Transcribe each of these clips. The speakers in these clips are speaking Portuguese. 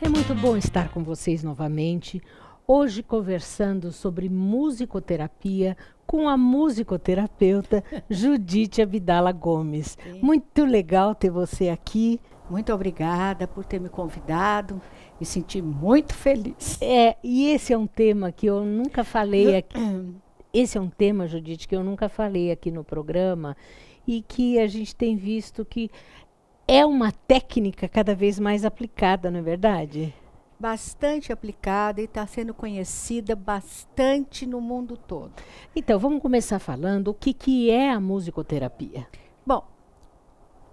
É muito bom estar com vocês novamente. Hoje conversando sobre musicoterapia com a musicoterapeuta Judite Abdala Gomes. Sim. Muito legal ter você aqui. Muito obrigada por ter me convidado. Me senti muito feliz. É, e esse é um tema que eu nunca falei aqui. Esse é um tema, Judite, que eu nunca falei aqui no programa e que a gente tem visto que é uma técnica cada vez mais aplicada, não é verdade? Bastante aplicada e está sendo conhecida bastante no mundo todo. Então, vamos começar falando o que, que é a musicoterapia. Bom,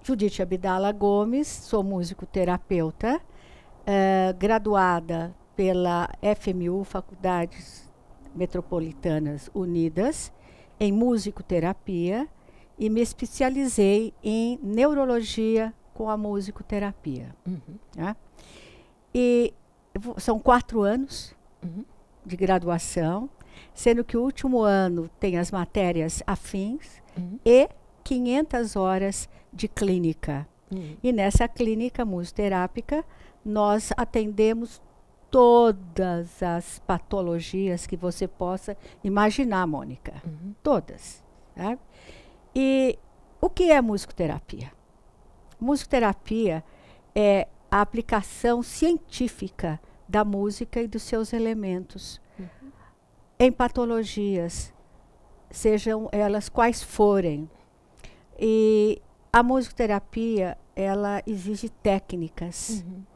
Judite Abdala Gomes, sou musicoterapeuta eh, graduada pela FMU, Faculdades Metropolitanas Unidas, em musicoterapia e me especializei em neurologia com a musicoterapia. Uhum. Né? E são quatro anos uhum. de graduação, sendo que o último ano tem as matérias afins uhum. e 500 horas de clínica. Uhum. E nessa clínica musicoterápica, nós atendemos todas as patologias que você possa imaginar, Mônica. Uhum. Todas. Tá? E o que é musicoterapia? Musicoterapia é a aplicação científica da música e dos seus elementos uhum. em patologias, sejam elas quais forem. E a musicoterapia, ela exige técnicas. Uhum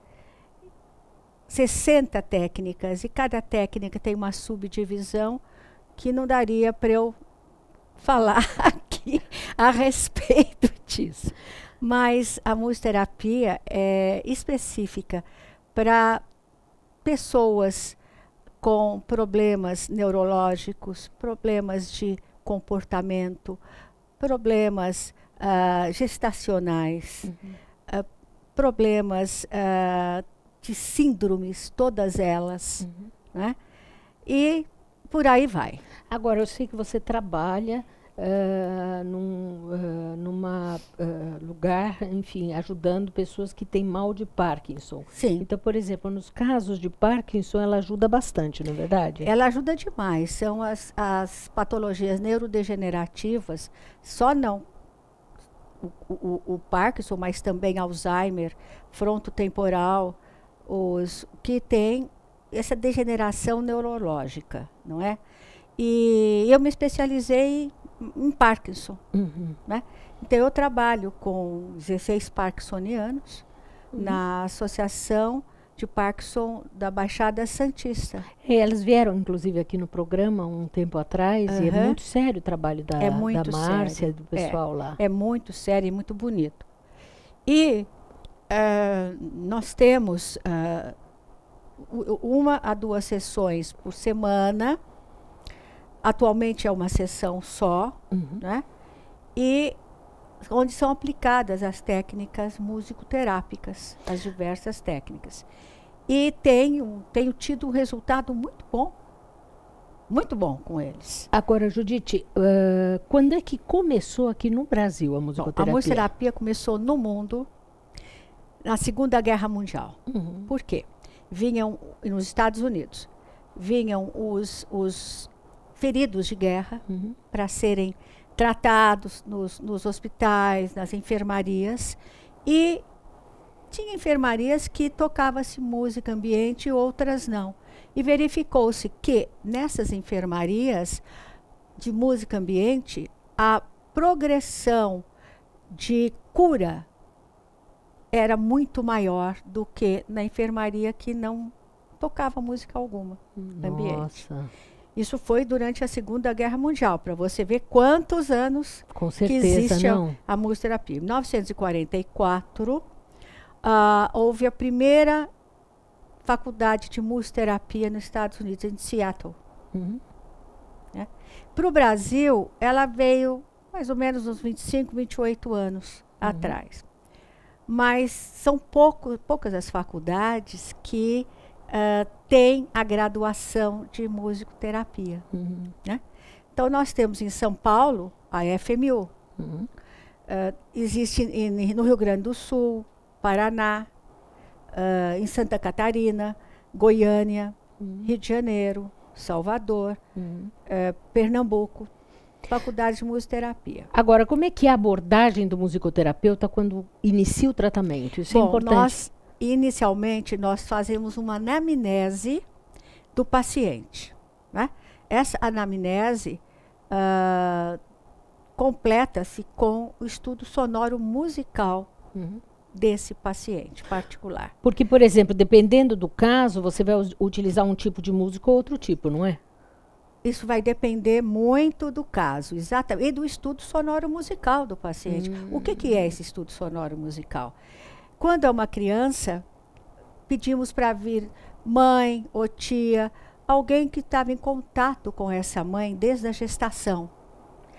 60 técnicas e cada técnica tem uma subdivisão que não daria para eu falar aqui a respeito disso. Mas a musicoterapia é específica para pessoas com problemas neurológicos, problemas de comportamento, problemas uh, gestacionais, uhum. uh, problemas uh, de síndromes, todas elas, uhum. né? E por aí vai. Agora, eu sei que você trabalha uh, num uh, numa, uh, lugar, enfim, ajudando pessoas que têm mal de Parkinson. Sim. Então, por exemplo, nos casos de Parkinson, ela ajuda bastante, não é verdade? Ela ajuda demais. São as, as patologias neurodegenerativas, só não o, o, o Parkinson, mas também Alzheimer, frontotemporal, os que têm essa degeneração neurológica, não é? E eu me especializei em Parkinson, uhum. né? Então eu trabalho com 16 parkinsonianos uhum. na Associação de Parkinson da Baixada Santista. E é, elas vieram, inclusive, aqui no programa um tempo atrás, uhum. e é muito sério o trabalho da, é da Márcia, sério. do pessoal é, lá. É muito sério e muito bonito. E ah, nós temos uh, uma a duas sessões por semana. Atualmente é uma sessão só, uhum. né? E onde são aplicadas as técnicas musicoterápicas, as diversas técnicas. E tenho, tenho tido um resultado muito bom, muito bom com eles. Agora, Judite, uh, quando é que começou aqui no Brasil a musicoterapia? Bom, a musicoterapia começou no mundo na Segunda Guerra Mundial. Uhum. Por quê? Vinham, nos Estados Unidos, vinham os, os feridos de guerra uhum. para serem tratados nos, nos hospitais, nas enfermarias. E tinha enfermarias que tocava-se música ambiente, e outras não. E verificou-se que nessas enfermarias de música ambiente, a progressão de cura era muito maior do que na enfermaria que não tocava música alguma Nossa. no ambiente. Isso foi durante a Segunda Guerra Mundial, para você ver quantos anos Com certeza, que existe não. a, a Em 1944, uh, ah, houve a primeira faculdade de musicoterapia nos Estados Unidos, em Seattle. Uhum. Né? Para o Brasil, ela veio mais ou menos uns 25, 28 anos uhum. atrás mas são pouco, poucas as faculdades que uh, têm a graduação de musicoterapia. Uhum. Né? Então, nós temos em São Paulo a FMU, uhum. uh, existe no Rio Grande do Sul, Paraná, uh, em Santa Catarina, Goiânia, uhum. Rio de Janeiro, Salvador, uhum. Pernambuco. Faculdade de Musicoterapia. Agora, como é que é a abordagem do musicoterapeuta quando inicia o tratamento? Isso é Bom, é importante. Nós, inicialmente, nós fazemos uma anamnese do paciente. Né? Essa anamnese uh, completa-se com o estudo sonoro musical uhum desse paciente particular. Porque, por exemplo, dependendo do caso, você vai utilizar um tipo de música ou outro tipo, não é? isso vai depender muito do caso, exatamente, e do estudo sonoro musical do paciente. Hum. O que, que é esse hum. estudo sonoro musical? Quando é uma criança, pedimos para vir mãe ou tia, alguém que estava em contato com essa mãe desde a gestação,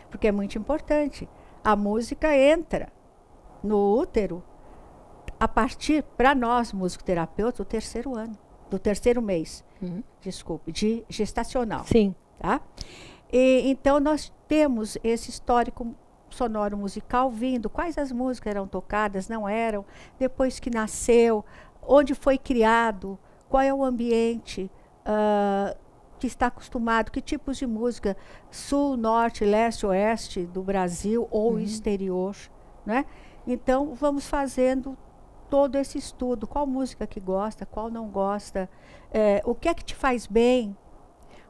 porque é muito importante. A música entra no útero a partir, para nós musicoterapeutas, do terceiro ano, do terceiro mês, uhum. desculpe, de gestacional. Sim. Tá? E, então, nós temos esse histórico sonoro musical vindo, quais as músicas eram tocadas, não eram, depois que nasceu, onde foi criado, qual é o ambiente uh, que está acostumado, que tipos de música, sul, norte, leste, oeste do Brasil ou uhum. exterior. Né? Então, vamos fazendo todo esse estudo, qual música que gosta, qual não gosta, eh, o que é que te faz bem,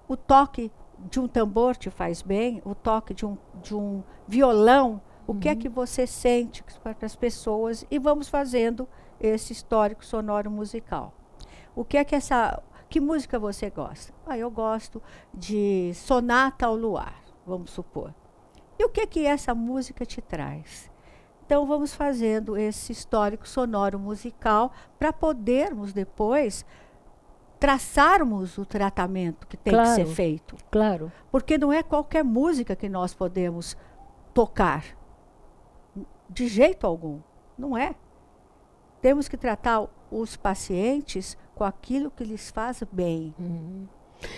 o toque de um tambor te faz bem, o toque de um, de um violão, o que é uhum. que você sente para as pessoas e vamos fazendo esse histórico sonoro musical. O que é que essa que música você gosta? Ah, eu gosto de Sonata ao Luar, vamos supor. E o que é que essa música te traz? Então vamos fazendo esse histórico sonoro musical para podermos depois traçarmos o tratamento que tem claro, que ser feito. Claro. Porque não é qualquer música que nós podemos tocar. De jeito algum. Não é. Temos que tratar os pacientes com aquilo que lhes faz bem. Uhum.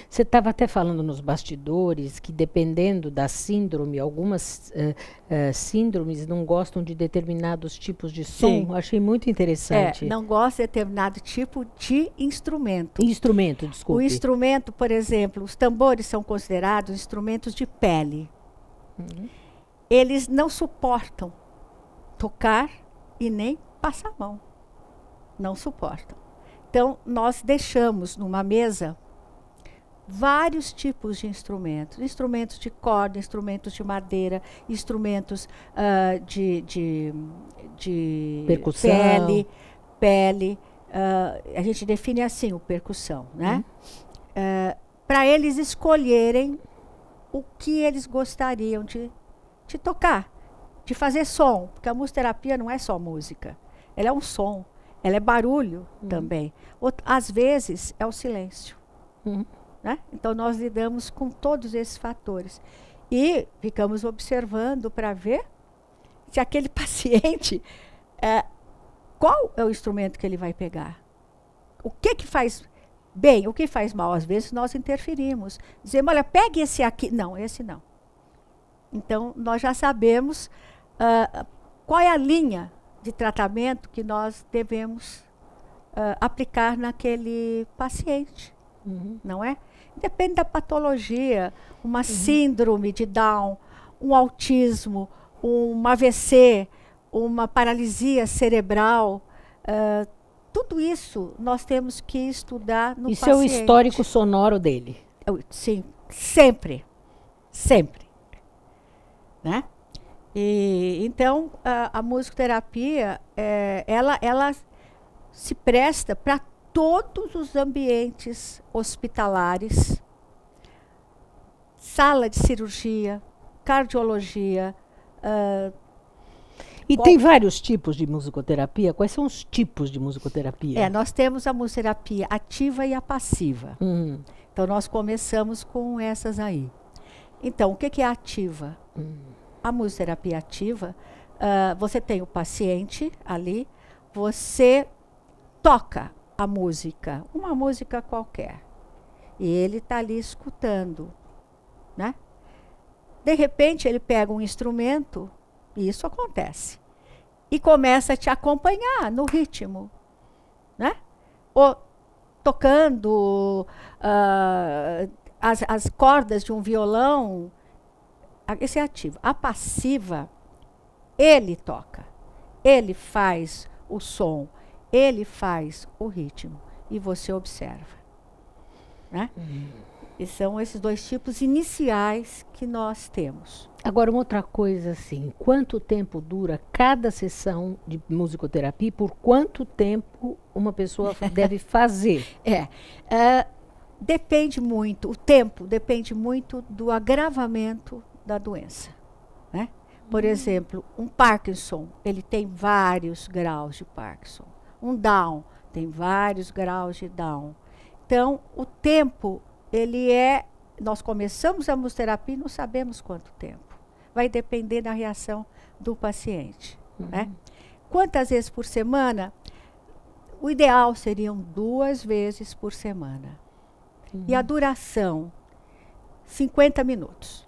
Você estava até falando nos bastidores que, dependendo da síndrome, algumas uh, uh, síndromes não gostam de determinados tipos de som. Sim. Achei muito interessante. É, não gosta de determinado tipo de instrumento. Instrumento, desculpe. O instrumento, por exemplo, os tambores são considerados instrumentos de pele. Uhum. Eles não suportam tocar e nem passar a mão. Não suportam. Então, nós deixamos numa mesa vários tipos de instrumentos: instrumentos de corda, instrumentos de madeira, instrumentos uh, de, de, de percussão. pele, pele. Uh, a gente define assim o percussão, né? Uh, uhum. ah, Para eles escolherem o que eles gostariam de, de tocar, de fazer som, porque a musterapia não é só música, ela é um som, ela é barulho uhum. também. às vezes é o silêncio. Uhum. Né? Então, nós lidamos com todos esses fatores. E ficamos observando para ver se aquele paciente, é, qual é o instrumento que ele vai pegar? O que, que faz bem, o que faz mal? Às vezes nós interferimos. Dizemos, olha, pegue esse aqui. Não, esse não. Então, nós já sabemos uh, qual é a linha de tratamento que nós devemos uh, aplicar naquele paciente, uhum. não é? Depende da patologia, uma uhum. síndrome de Down, um autismo, um AVC, uma paralisia cerebral. Uh, tudo isso nós temos que estudar no isso paciente. E é o histórico sonoro dele? Eu, é sim, sempre. Sempre. Né? E, então, a, a musicoterapia, é, ela, ela se presta para todos os ambientes hospitalares, sala de cirurgia, cardiologia. Uh, e qual... tem vários tipos de musicoterapia? Quais são os tipos de musicoterapia? É, nós temos a musicoterapia ativa e a passiva. Hum. Então, nós começamos com essas aí. Então, o que, que é ativa? Hum. A musicoterapia ativa, uh, você tem o paciente ali, você toca a música, uma música qualquer. E ele está ali escutando, né? De repente ele pega um instrumento, e isso acontece, e começa a te acompanhar no ritmo, né? Ou tocando uh, as, as cordas de um violão, esse é ativo. A passiva, ele toca, ele faz o som, ele faz o ritmo e você observa. Né? Uhum. E são esses dois tipos iniciais que nós temos. Agora, uma outra coisa assim, quanto tempo dura cada sessão de musicoterapia? Por quanto tempo uma pessoa deve fazer? É, uh, depende muito, o tempo depende muito do agravamento da doença. Né? Por hum. exemplo, um Parkinson, ele tem vários graus de Parkinson um down, tem vários graus de down. Então, o tempo, ele é. Nós começamos a musterapia e não sabemos quanto tempo. Vai depender da reação do paciente. Uhum. Né? Quantas vezes por semana? O ideal seriam duas vezes por semana. Uhum. E a uhum. duração? 50 minutos.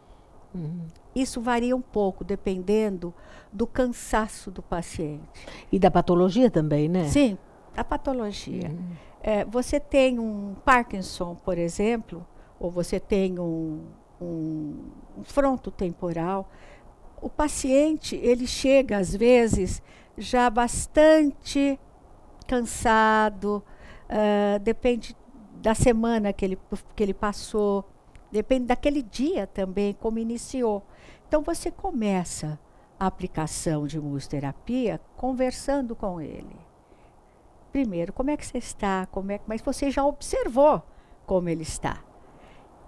Isso varia um pouco, dependendo do cansaço do paciente. E da patologia também, né? Sim, da patologia. Uhum. É, você tem um Parkinson, por exemplo, ou você tem um, um, um fronto temporal. O paciente, ele chega, às vezes, já bastante cansado, uh, depende da semana que ele, que ele passou, Depende daquele dia também, como iniciou. Então você começa a aplicação de musicoterapia conversando com ele. Primeiro, como é que você está? Como é que... Mas você já observou como ele está.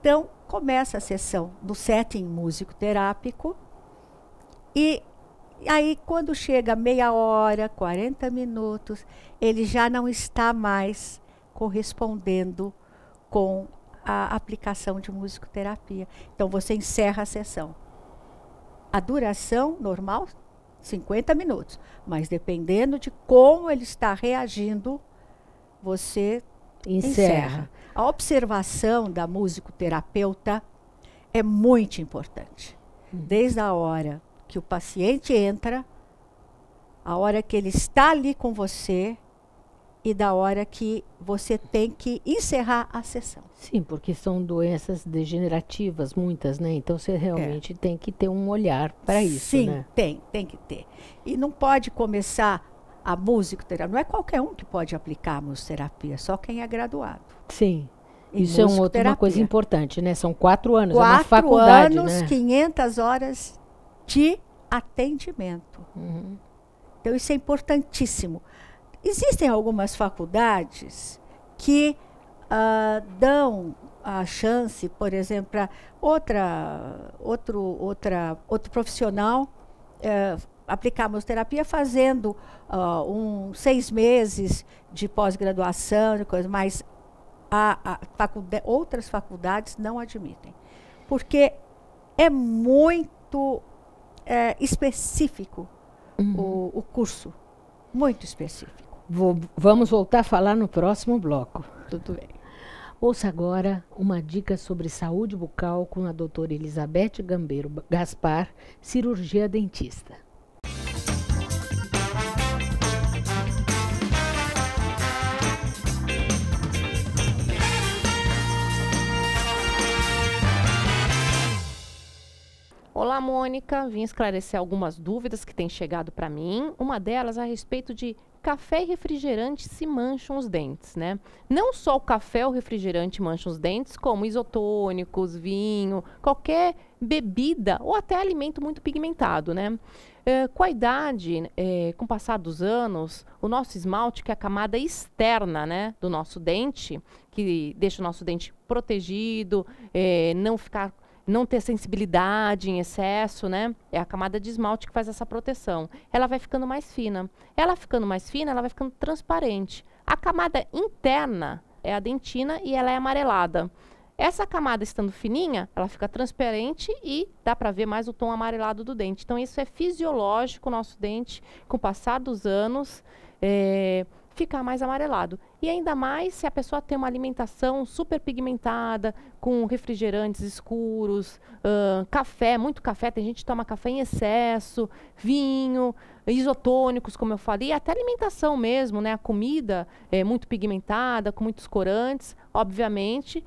Então, começa a sessão do setting musicoterápico e aí quando chega meia hora, 40 minutos, ele já não está mais correspondendo com a aplicação de musicoterapia. Então você encerra a sessão. A duração normal, 50 minutos. Mas dependendo de como ele está reagindo, você encerra. encerra. A observação da musicoterapeuta é muito importante. Hum. Desde a hora que o paciente entra, a hora que ele está ali com você, e da hora que você tem que encerrar a sessão. Sim, porque são doenças degenerativas, muitas, né? Então você realmente é. tem que ter um olhar para isso. Sim, né? tem, tem que ter. E não pode começar a musicoterapia. Não é qualquer um que pode aplicar a musicoterapia, só quem é graduado. Sim. isso é um outro, uma coisa importante, né? São quatro anos, quatro é uma faculdade. Quatro anos, né? 500 horas de atendimento. Uhum. Então, isso é importantíssimo. Existem algumas faculdades que uh, dão a chance, por exemplo, para outra, outro, outra, outro profissional uh, aplicar terapia fazendo uh, um, seis meses de pós-graduação coisas, mas a, a faculdade, outras faculdades não admitem. Porque é muito é, específico uhum. o, o curso, muito específico. Vou, vamos voltar a falar no próximo bloco. Tudo bem. Ouça agora uma dica sobre saúde bucal com a doutora Elizabeth Gambeiro Gaspar, cirurgia dentista. Olá, Mônica. Vim esclarecer algumas dúvidas que têm chegado para mim. Uma delas a respeito de café e refrigerante se mancham os dentes, né? Não só o café ou refrigerante mancham os dentes, como isotônicos, vinho, qualquer bebida ou até alimento muito pigmentado, né? É, com a idade, é, com o passar dos anos, o nosso esmalte, que é a camada externa né, do nosso dente, que deixa o nosso dente protegido, é, não ficar não ter sensibilidade em excesso, né? É a camada de esmalte que faz essa proteção. Ela vai ficando mais fina. Ela ficando mais fina, ela vai ficando transparente. A camada interna é a dentina e ela é amarelada. Essa camada estando fininha, ela fica transparente e dá para ver mais o tom amarelado do dente. Então isso é fisiológico, nosso dente, com o passar dos anos, é, ficar mais amarelado. E ainda mais se a pessoa tem uma alimentação super pigmentada, com refrigerantes escuros, uh, café, muito café, tem gente que toma café em excesso, vinho, isotônicos, como eu falei, até alimentação mesmo, né? A comida é muito pigmentada, com muitos corantes, obviamente,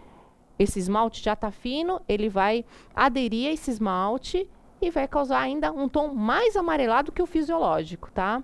esse esmalte já está fino, ele vai aderir a esse esmalte e vai causar ainda um tom mais amarelado que o fisiológico, tá?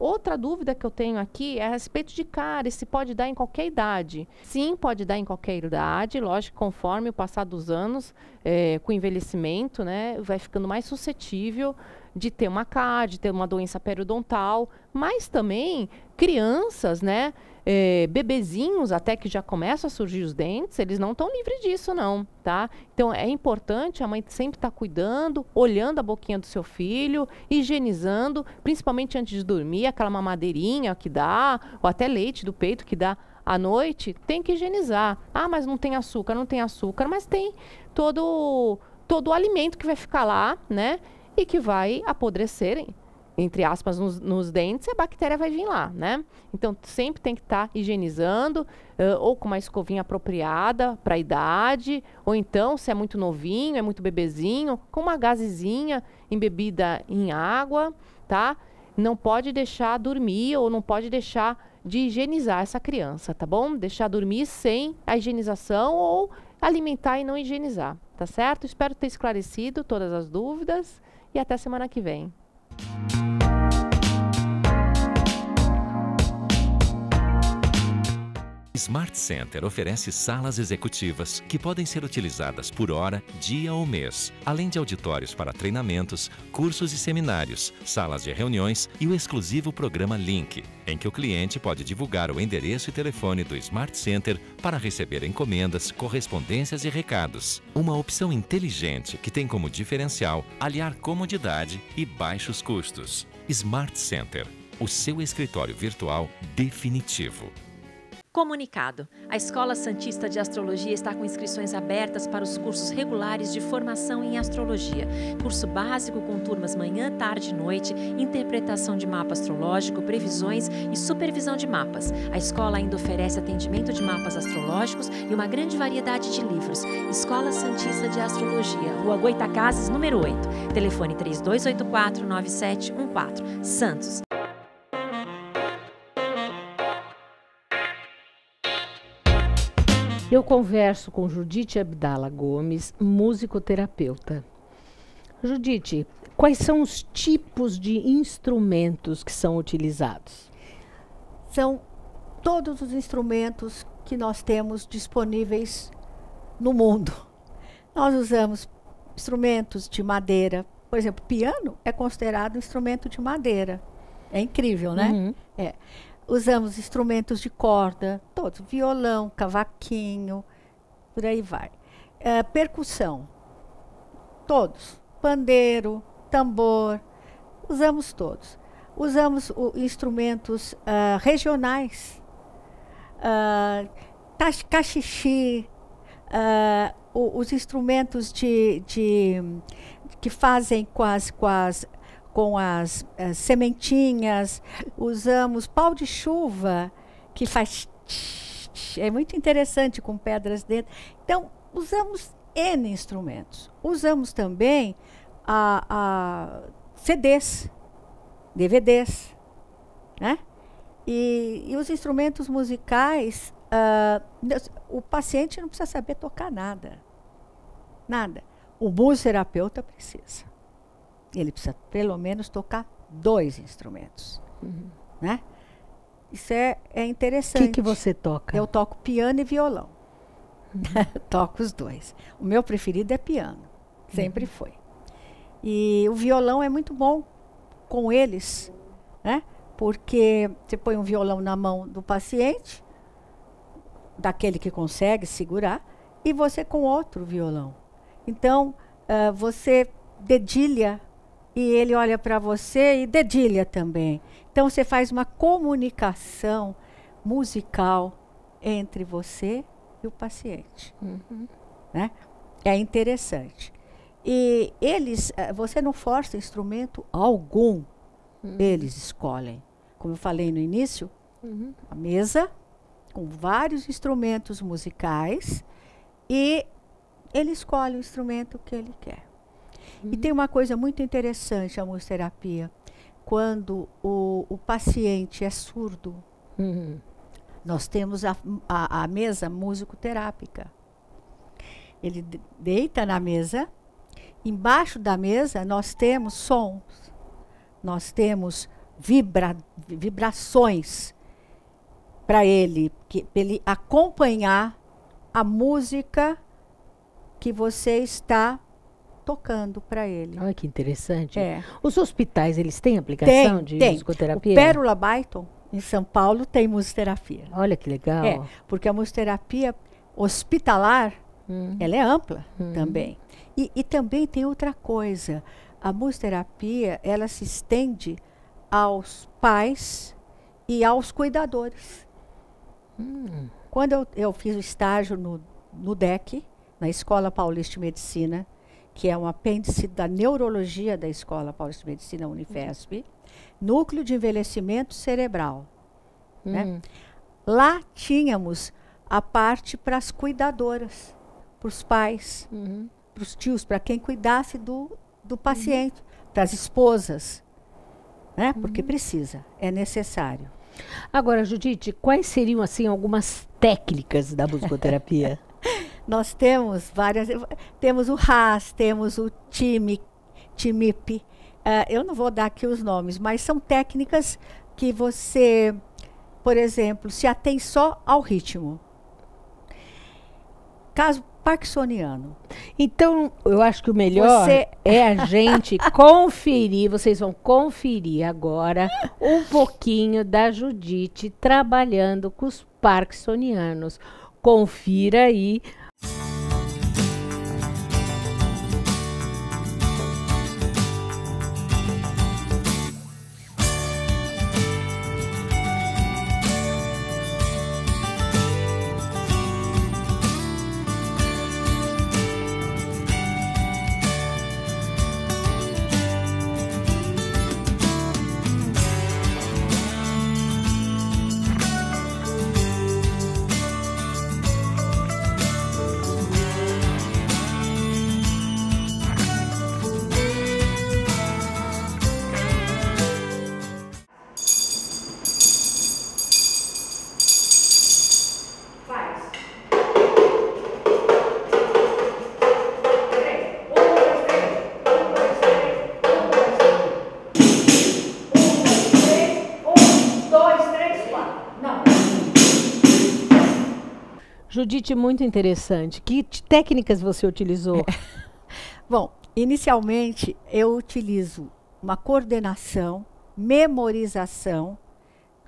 Outra dúvida que eu tenho aqui é a respeito de cárie, se pode dar em qualquer idade. Sim, pode dar em qualquer idade, lógico, conforme o passar dos anos, é, com o envelhecimento, né, vai ficando mais suscetível de ter uma cárie, de ter uma doença periodontal, mas também crianças, né, é, bebezinhos até que já começam a surgir os dentes, eles não estão livres disso, não, tá? Então é importante a mãe sempre estar tá cuidando, olhando a boquinha do seu filho, higienizando, principalmente antes de dormir, aquela mamadeirinha que dá, ou até leite do peito que dá à noite, tem que higienizar. Ah, mas não tem açúcar, não tem açúcar, mas tem todo todo o alimento que vai ficar lá, né? E que vai apodrecerem entre aspas, nos, nos, dentes, a bactéria vai vir lá, né? Então, sempre tem que estar tá higienizando, uh, ou com uma escovinha apropriada para a idade, ou então, se é muito novinho, é muito bebezinho, com uma gazezinha embebida em água, tá? Não pode deixar dormir ou não pode deixar de higienizar essa criança, tá bom? Deixar dormir sem a higienização ou alimentar e não higienizar, tá certo? Espero ter esclarecido todas as dúvidas e até semana que vem. Smart Center oferece salas executivas que podem ser utilizadas por hora, dia ou mês, além de auditórios para treinamentos, cursos e seminários, salas de reuniões e o exclusivo programa Link, em que o cliente pode divulgar o endereço e telefone do Smart Center para receber encomendas, correspondências e recados. Uma opção inteligente que tem como diferencial aliar comodidade e baixos custos. Smart Center, o seu escritório virtual definitivo. Comunicado: A Escola Santista de Astrologia está com inscrições abertas para os cursos regulares de formação em astrologia. Curso básico com turmas manhã, tarde e noite, interpretação de mapa astrológico, previsões e supervisão de mapas. A escola ainda oferece atendimento de mapas astrológicos e uma grande variedade de livros. Escola Santista de Astrologia, Rua Goitacazes, número 8. Telefone 32849714, Santos. Eu converso com Judite Abdala Gomes, musicoterapeuta. Judite, quais são os tipos de instrumentos que são utilizados? São todos os instrumentos que nós temos disponíveis no mundo. Nós usamos instrumentos de madeira, por exemplo, piano é considerado um instrumento de madeira. É incrível, né? Uhum. É usamos instrumentos de corda, todos, violão, cavaquinho, por aí vai. É, percussão, todos, pandeiro, tambor, usamos todos. Usamos o, instrumentos uh, regionais, uh, eh, cachixi, uh, os instrumentos de, de, que fazem com as, com as com as, as sementinhas, usamos pau de chuva, que faz. Tch, tch, é muito interessante com pedras dentro. Então, usamos N instrumentos. Usamos também a, a CDs, DVDs, né? E, e os instrumentos musicais, uh, o paciente não precisa saber tocar nada. Nada. O musicoterapeuta precisa ele precisa pelo menos tocar dois instrumentos. Uhum. Né? Isso é, é interessante. O que, que você toca? Eu toco piano e violão. Uhum. toco os dois. O meu preferido é piano, sempre uhum. foi. E o violão é muito bom com eles, né? Porque você põe um violão na mão do paciente, daquele que consegue segurar, e você com outro violão. Então, uh, você dedilha e ele olha para você e dedilha também. Então você faz uma comunicação musical entre você e o paciente. Uhum. Né? É interessante. E eles, eh, você não força instrumento algum, uhum. eles escolhem. Como eu falei no início, uhum. a mesa com vários instrumentos musicais e ele escolhe o instrumento que ele quer. E tem uma coisa muito interessante a musterapia. Quando o, o paciente é surdo, uhum. nós temos a, a, a mesa musicoterápica. Ele deita na mesa, embaixo da mesa nós temos sons, nós temos vibra, vibrações para ele, que, ele acompanhar a música que você está tocando para ele. Olha que interessante. É. Os hospitais, eles têm aplicação tem, de tem. musicoterapia? O Pérola Byton, em São Paulo, tem musicoterapia. Olha que legal. É, porque a musicoterapia hospitalar, hum. ela é ampla hum. também. E, e também tem outra coisa. A musicoterapia, ela se estende aos pais e aos cuidadores. Hum. Quando eu, eu, fiz o estágio no, no DEC, na Escola Paulista de Medicina, que é um apêndice da neurologia da Escola Paulista de Medicina Unifesp, núcleo de envelhecimento cerebral. Né? Uhum. Né? Lá tínhamos a parte para as cuidadoras, para os pais, uhum. para os tios, para quem cuidasse do, do uhum. paciente, uhum. para as esposas, né? porque uhum. precisa, é necessário. Agora, Judite, quais seriam assim algumas técnicas da musicoterapia? nós temos várias. Temos o RAS, temos o TIMI, TIMIP. Uh, eu não vou dar aqui os nomes, mas são técnicas que você, por exemplo, se atém só ao ritmo. Caso parkinsoniano. Então, eu acho que o melhor você... é a gente conferir, vocês vão conferir agora um pouquinho da Judite trabalhando com os parkinsonianos. Confira aí Judite, muito interessante. Que técnicas você utilizou? É. Bom, inicialmente eu utilizo uma coordenação, memorização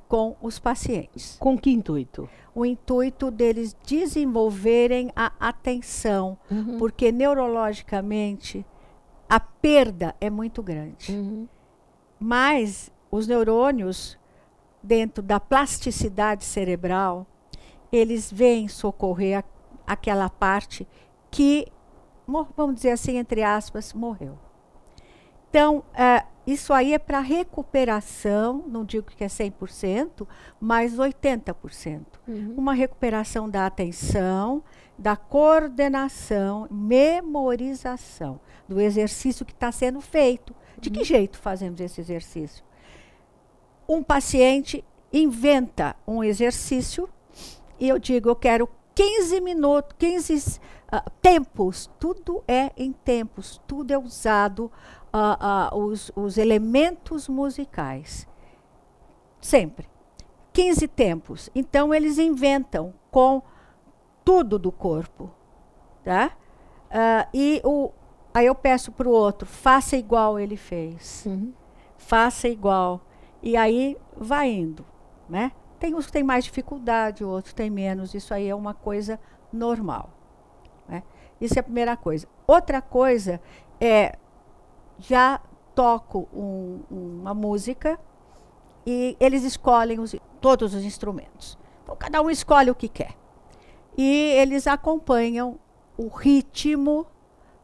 com os pacientes. Com que intuito? O intuito deles desenvolverem a atenção, uhum. porque neurologicamente a perda é muito grande. Uhum. Mas os neurônios, dentro da plasticidade cerebral, eles vêm socorrer a, aquela parte que, vamos dizer assim, entre aspas, morreu. Então, é, isso aí é para recuperação, não digo que é 100%, mas 80%. Uhum. Uma recuperação da atenção, da coordenação, memorização do exercício que está sendo feito. De uhum. que jeito fazemos esse exercício? Um paciente inventa um exercício e eu digo, eu quero 15 minutos, 15 uh, tempos, tudo é em tempos, tudo é usado, uh, uh, os, os elementos musicais. Sempre. 15 tempos. Então eles inventam com tudo do corpo. Tá? Ah, e o, aí eu peço para o outro, faça igual ele fez. Uhum. Faça igual. E aí vai indo. Né? Tem uns que têm mais dificuldade, outros têm menos. Isso aí é uma coisa normal. Né? Isso é a primeira coisa. Outra coisa é já toco um, uma música e eles escolhem os, todos os instrumentos. Então cada um escolhe o que quer. E eles acompanham o ritmo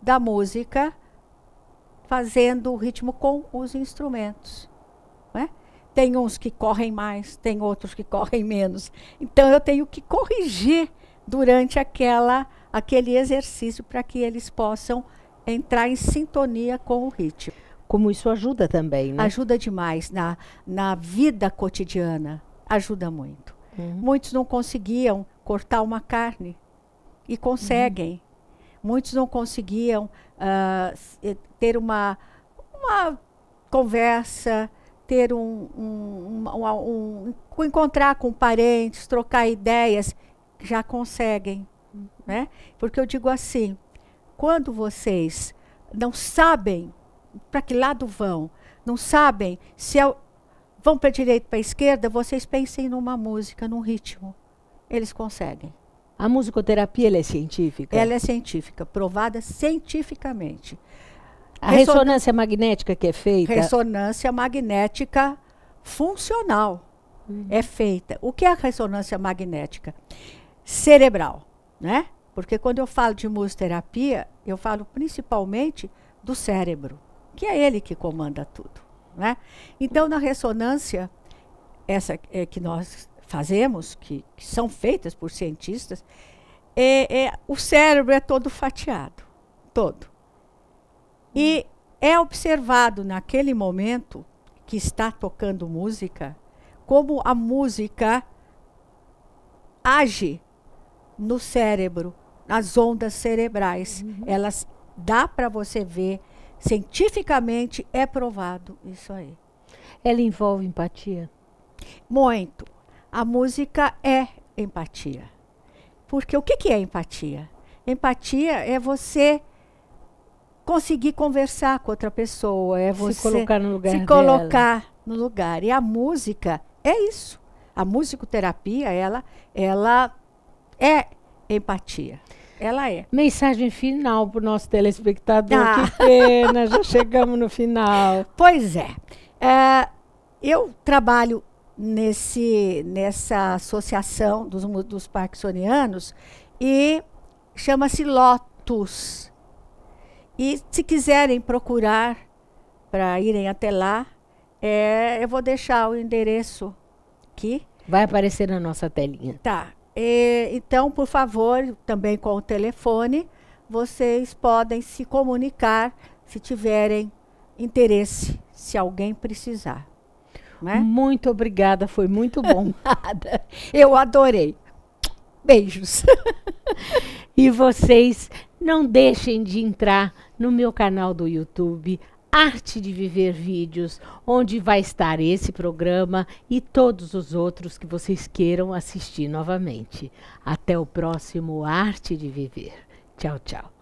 da música, fazendo o ritmo com os instrumentos. Tem uns que correm mais, tem outros que correm menos. Então eu tenho que corrigir durante aquela aquele exercício para que eles possam entrar em sintonia com o ritmo. Como isso ajuda também, né? Ajuda demais na, na vida cotidiana, ajuda muito. Uhum. Muitos não conseguiam cortar uma carne e conseguem. Uhum. Muitos não conseguiam uh, ter uma, uma conversa, ter um, um, um, um encontrar com parentes, trocar ideias, já conseguem, né? Porque eu digo assim, quando vocês não sabem para que lado vão, não sabem se é, vão para a direita, para a esquerda, vocês pensem numa música, num ritmo. Eles conseguem. A musicoterapia é científica? Ela é científica, provada cientificamente. A ressonância, magnética que é feita? Ressonância magnética funcional uhum. é feita. O que é a ressonância magnética? Cerebral, né? Porque quando eu falo de musicoterapia, eu falo principalmente do cérebro, que é ele que comanda tudo, né? Então, na ressonância, essa é, que nós fazemos, que, que, são feitas por cientistas, é, é, o cérebro é todo fatiado, todo. E é observado naquele momento que está tocando música, como a música age no cérebro, nas ondas cerebrais. Uhum. Elas dá para você ver, cientificamente é provado isso aí. Ela envolve empatia? Muito. A música é empatia. Porque o que, que é empatia? Empatia é você conseguir conversar com outra pessoa, é você se colocar no lugar. Se colocar no lugar. E a música é isso. A musicoterapia, ela, ela é empatia. Ela é. Mensagem final para o nosso telespectador. Ah. Que pena, já chegamos no final. Pois é. é eu trabalho nesse, nessa associação dos, dos parkinsonianos e chama-se Lotus. E se quiserem procurar para irem até lá, é, eu vou deixar o endereço aqui. Vai aparecer na nossa telinha. Tá. E, então, por favor, também com o telefone, vocês podem se comunicar se tiverem interesse, se alguém precisar. Né? Muito obrigada, foi muito bom. Nada. Eu adorei. Beijos. E vocês não deixem de entrar no meu canal do YouTube, Arte de Viver Vídeos, onde vai estar esse programa e todos os outros que vocês queiram assistir novamente. Até o próximo Arte de Viver. Tchau, tchau.